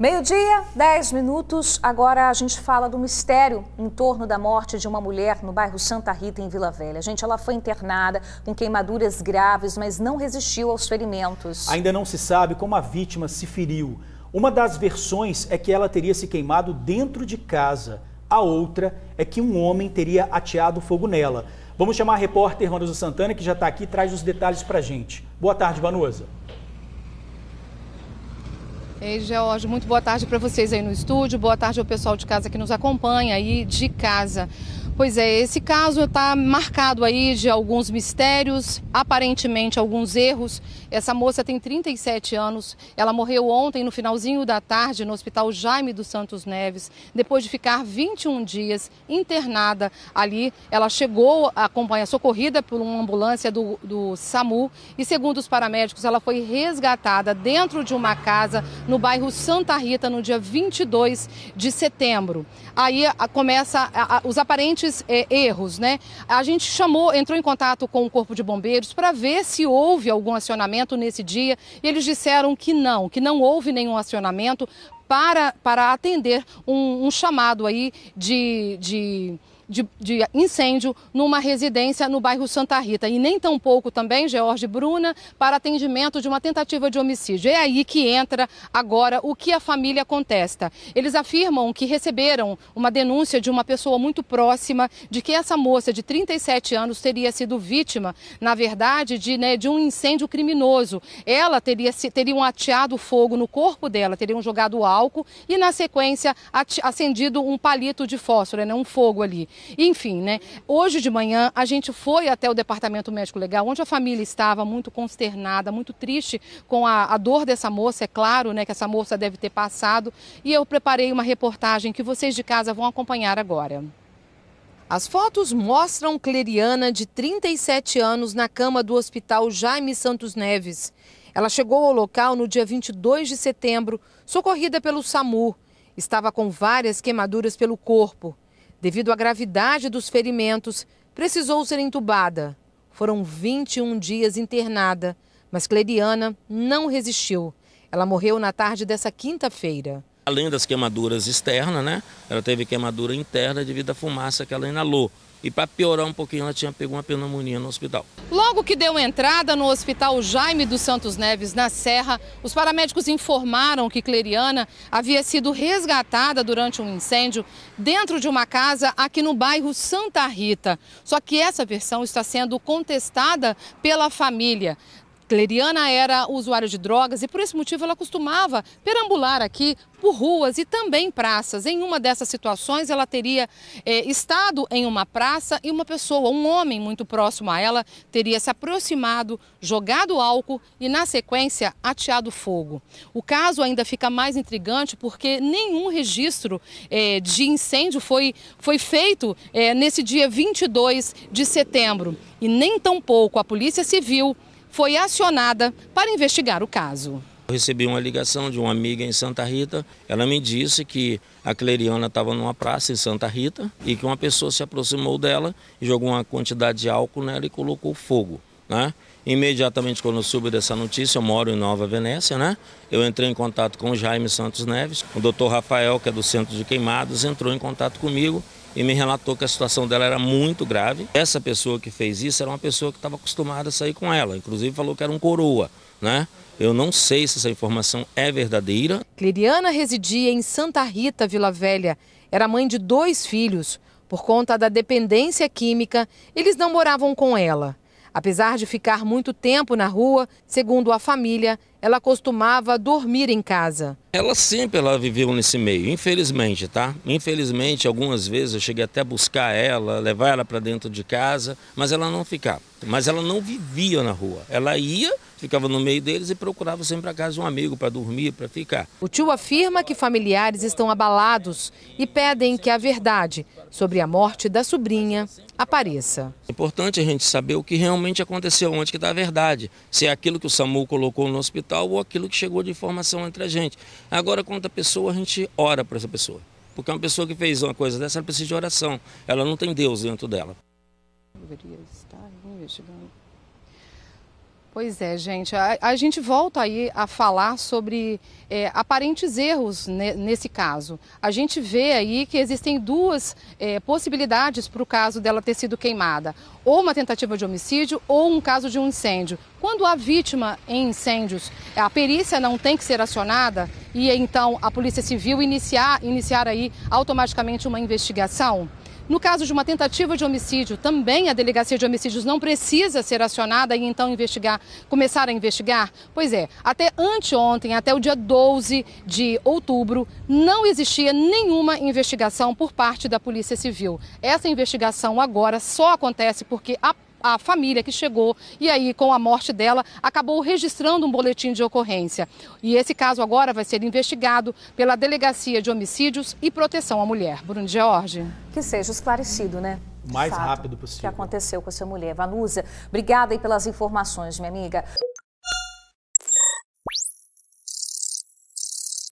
Meio-dia, 10 minutos. Agora a gente fala do mistério em torno da morte de uma mulher no bairro Santa Rita, em Vila Velha. Gente, ela foi internada com queimaduras graves, mas não resistiu aos ferimentos. Ainda não se sabe como a vítima se feriu. Uma das versões é que ela teria se queimado dentro de casa. A outra é que um homem teria ateado fogo nela. Vamos chamar a repórter Vanusa Santana, que já está aqui e traz os detalhes para a gente. Boa tarde, Vanusa. Ei, George, muito boa tarde para vocês aí no estúdio, boa tarde ao pessoal de casa que nos acompanha aí de casa. Pois é, esse caso está marcado aí de alguns mistérios, aparentemente alguns erros. Essa moça tem 37 anos, ela morreu ontem no finalzinho da tarde no Hospital Jaime dos Santos Neves, depois de ficar 21 dias internada ali. Ela chegou acompanha, socorrida por uma ambulância do, do SAMU e, segundo os paramédicos, ela foi resgatada dentro de uma casa no bairro Santa Rita no dia 22 de setembro. Aí a, começa a, a, os aparentes esses é, erros, né? A gente chamou, entrou em contato com o Corpo de Bombeiros para ver se houve algum acionamento nesse dia. E eles disseram que não, que não houve nenhum acionamento para, para atender um, um chamado aí de, de de, de, incêndio numa residência no bairro Santa Rita. E nem tão pouco também, George Bruna, para atendimento de uma tentativa de homicídio. É aí que entra agora o que a família contesta. Eles afirmam que receberam uma denúncia de uma pessoa muito próxima de que essa moça de 37 anos teria sido vítima, na verdade, de, né, de um incêndio criminoso. Ela teria teriam um ateado fogo no corpo dela, teriam jogado álcool e, na sequência, acendido um palito de fósforo, né, um fogo ali. Enfim, né? Hoje de manhã a gente foi até o departamento médico legal, onde a família estava muito consternada, muito triste com a, a dor dessa moça, é claro, né, que essa moça deve ter passado, e eu preparei uma reportagem que vocês de casa vão acompanhar agora. As fotos mostram Cleriana, de 37 anos, na cama do hospital Jaime Santos Neves. Ela chegou ao local no dia 22 de setembro, socorrida pelo SAMU. Estava com várias queimaduras pelo corpo. Devido à gravidade dos ferimentos, precisou ser entubada. Foram 21 dias internada, mas Cleriana não resistiu. Ela morreu na tarde dessa quinta-feira. Além das queimaduras externas, né? Ela teve queimadura interna devido à fumaça que ela inalou. E para piorar um pouquinho, ela tinha pegado uma pneumonia no hospital. Logo que deu entrada no hospital Jaime dos Santos Neves, na Serra, os paramédicos informaram que Cleriana havia sido resgatada durante um incêndio dentro de uma casa aqui no bairro Santa Rita. Só que essa versão está sendo contestada pela família. Cleriana era usuária de drogas e por esse motivo ela costumava perambular aqui por ruas e também praças. Em uma dessas situações, ela teria eh, estado em uma praça e uma pessoa, um homem muito próximo a ela, teria se aproximado, jogado álcool e, na sequência, ateado fogo. O caso ainda fica mais intrigante porque nenhum registro eh, de incêndio foi, foi feito eh, nesse dia 22 de setembro. E nem tampouco a Polícia Civil foi acionada para investigar o caso. Eu recebi uma ligação de uma amiga em Santa Rita. Ela me disse que a Cleriana estava numa praça em Santa Rita e que uma pessoa se aproximou dela e jogou uma quantidade de álcool nela e colocou fogo. Né? Imediatamente quando eu soube dessa notícia, eu moro em Nova Venécia, né? Eu entrei em contato com o Jaime Santos Neves, o doutor Rafael, que é do Centro de Queimados, entrou em contato comigo e me relatou que a situação dela era muito grave. Essa pessoa que fez isso era uma pessoa que estava acostumada a sair com ela, inclusive falou que era um coroa, né? Eu não sei se essa informação é verdadeira. Cleriana residia em Santa Rita, Vila Velha. Era mãe de dois filhos. Por conta da dependência química, eles não moravam com ela. Apesar de ficar muito tempo na rua, segundo a família, ela costumava dormir em casa. Ela sempre ela viveu nesse meio, infelizmente, tá? Infelizmente, algumas vezes eu cheguei até buscar ela, levar ela para dentro de casa, mas ela não ficava. Mas ela não vivia na rua. Ela ia, ficava no meio deles e procurava sempre a casa de um amigo para dormir, para ficar. O tio afirma que familiares estão abalados e pedem que a verdade sobre a morte da sobrinha apareça. É importante a gente saber o que realmente aconteceu, onde que está a verdade. Se é aquilo que o SAMU colocou no hospital ou aquilo que chegou de informação entre a gente. Agora, quanto a pessoa, a gente ora para essa pessoa. Porque uma pessoa que fez uma coisa dessa, ela precisa de oração. Ela não tem Deus dentro dela. Deveria estar investigando Pois é, gente. A, a, gente volta aí a falar sobre é, aparentes erros ne, nesse caso. A gente vê aí que existem duas é, possibilidades para o caso dela ter sido queimada: ou uma tentativa de homicídio ou um caso de um incêndio. Quando há vítima em incêndios, a perícia não tem que ser acionada e então a Polícia Civil iniciar, iniciar aí automaticamente uma investigação? No caso de uma tentativa de homicídio, também a delegacia de homicídios não precisa ser acionada e então investigar, começar a investigar? Pois é, até anteontem, até o dia 12 de outubro, não existia nenhuma investigação por parte da Polícia Civil. Essa investigação agora só acontece porque a a família que chegou e aí, com a morte dela, acabou registrando um boletim de ocorrência. E esse caso agora vai ser investigado pela Delegacia de Homicídios e Proteção à Mulher. Bruno George. Que seja esclarecido, né? O mais Fato rápido possível. O que aconteceu com a sua mulher. Vanusa, obrigada aí pelas informações, minha amiga.